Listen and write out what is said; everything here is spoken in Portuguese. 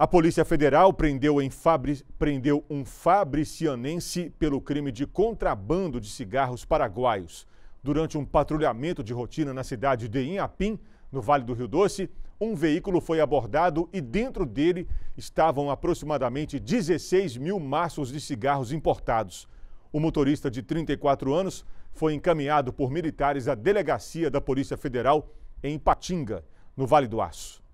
A Polícia Federal prendeu, Fabri... prendeu, um fabricianense pelo crime de contrabando de cigarros paraguaios. Durante um patrulhamento de rotina na cidade de Inhapim, no Vale do Rio Doce, um veículo foi abordado e dentro dele estavam aproximadamente 16 mil maços de cigarros importados. O motorista de 34 anos foi encaminhado por militares à delegacia da Polícia Federal em Patinga, no Vale do Aço.